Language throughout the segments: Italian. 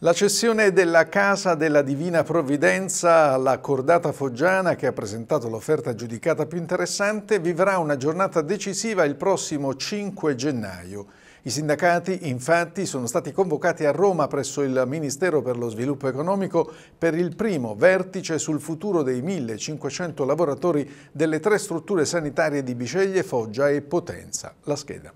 La cessione della Casa della Divina Provvidenza alla cordata foggiana che ha presentato l'offerta giudicata più interessante vivrà una giornata decisiva il prossimo 5 gennaio. I sindacati infatti sono stati convocati a Roma presso il Ministero per lo Sviluppo Economico per il primo vertice sul futuro dei 1500 lavoratori delle tre strutture sanitarie di Biceglie, Foggia e Potenza. La scheda.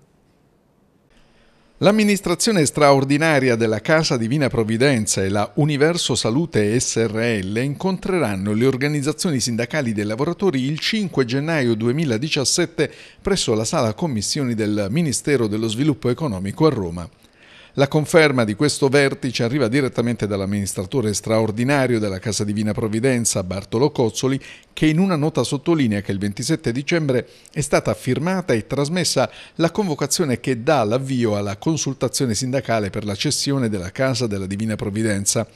L'amministrazione straordinaria della Casa Divina Provvidenza e la Universo Salute SRL incontreranno le organizzazioni sindacali dei lavoratori il 5 gennaio 2017 presso la Sala Commissioni del Ministero dello Sviluppo Economico a Roma. La conferma di questo vertice arriva direttamente dall'amministratore straordinario della Casa Divina Provvidenza, Bartolo Cozzoli, che in una nota sottolinea che il 27 dicembre è stata firmata e trasmessa la convocazione che dà l'avvio alla consultazione sindacale per la cessione della Casa della Divina Provvidenza.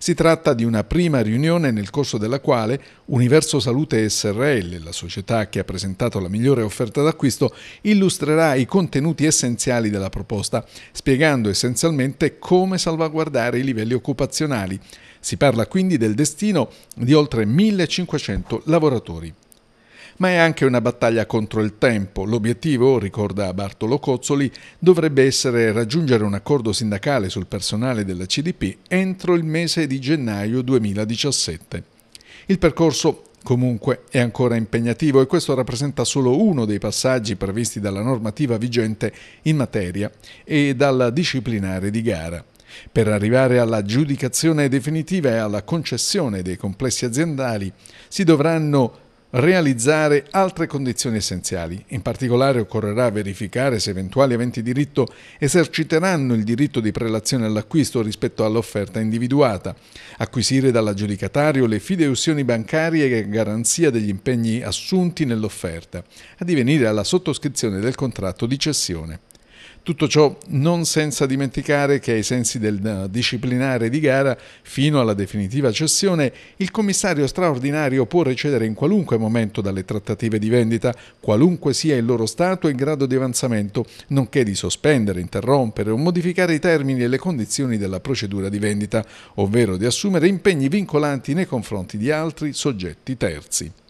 Si tratta di una prima riunione nel corso della quale Universo Salute SRL, la società che ha presentato la migliore offerta d'acquisto, illustrerà i contenuti essenziali della proposta, spiegando essenzialmente come salvaguardare i livelli occupazionali. Si parla quindi del destino di oltre 1500 lavoratori ma è anche una battaglia contro il tempo. L'obiettivo, ricorda Bartolo Cozzoli, dovrebbe essere raggiungere un accordo sindacale sul personale della CDP entro il mese di gennaio 2017. Il percorso comunque è ancora impegnativo e questo rappresenta solo uno dei passaggi previsti dalla normativa vigente in materia e dalla disciplinare di gara. Per arrivare alla giudicazione definitiva e alla concessione dei complessi aziendali si dovranno realizzare altre condizioni essenziali. In particolare occorrerà verificare se eventuali eventi di diritto eserciteranno il diritto di prelazione all'acquisto rispetto all'offerta individuata, acquisire dall'aggiudicatario le fideiussioni bancarie a garanzia degli impegni assunti nell'offerta, a alla sottoscrizione del contratto di cessione. Tutto ciò non senza dimenticare che ai sensi del eh, disciplinare di gara, fino alla definitiva cessione, il commissario straordinario può recedere in qualunque momento dalle trattative di vendita, qualunque sia il loro stato e grado di avanzamento, nonché di sospendere, interrompere o modificare i termini e le condizioni della procedura di vendita, ovvero di assumere impegni vincolanti nei confronti di altri soggetti terzi.